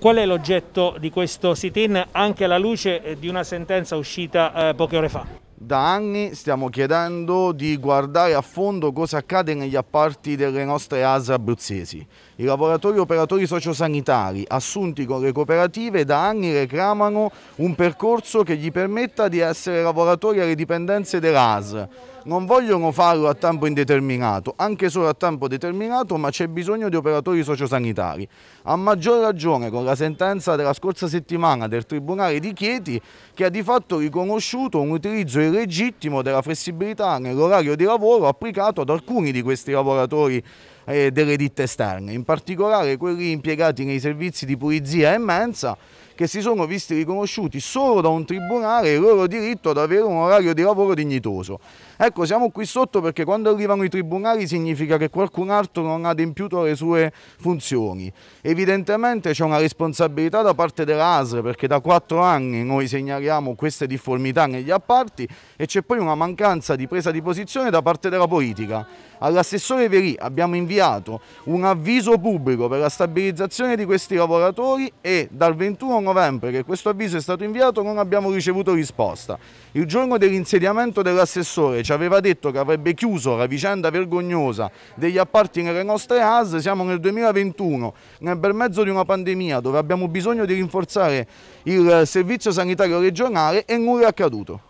Qual è l'oggetto di questo sit-in anche alla luce eh, di una sentenza uscita eh, poche ore fa? Da anni stiamo chiedendo di guardare a fondo cosa accade negli apparti delle nostre ASA abruzzesi. I lavoratori e operatori sociosanitari assunti con le cooperative da anni reclamano un percorso che gli permetta di essere lavoratori alle dipendenze dell'AS non vogliono farlo a tempo indeterminato, anche solo a tempo determinato, ma c'è bisogno di operatori sociosanitari. A maggior ragione con la sentenza della scorsa settimana del Tribunale di Chieti che ha di fatto riconosciuto un utilizzo illegittimo della flessibilità nell'orario di lavoro applicato ad alcuni di questi lavoratori eh, delle ditte esterne, in particolare quelli impiegati nei servizi di pulizia e mensa che si sono visti riconosciuti solo da un tribunale il loro diritto ad avere un orario di lavoro dignitoso. Ecco, siamo qui sotto perché quando arrivano i tribunali significa che qualcun altro non ha adempiuto le sue funzioni. Evidentemente c'è una responsabilità da parte dell'ASR perché da quattro anni noi segnaliamo queste difformità negli apparti e c'è poi una mancanza di presa di posizione da parte della politica. All'assessore Verì abbiamo inviato un avviso pubblico per la stabilizzazione di questi lavoratori e dal 21 novembre diciamo che questo avviso è stato inviato non abbiamo ricevuto risposta. Il giorno dell'insediamento dell'assessore ci aveva detto che avrebbe chiuso la vicenda vergognosa degli apparti nelle nostre AS, siamo nel 2021, nel bel mezzo di una pandemia dove abbiamo bisogno di rinforzare il servizio sanitario regionale e nulla è accaduto.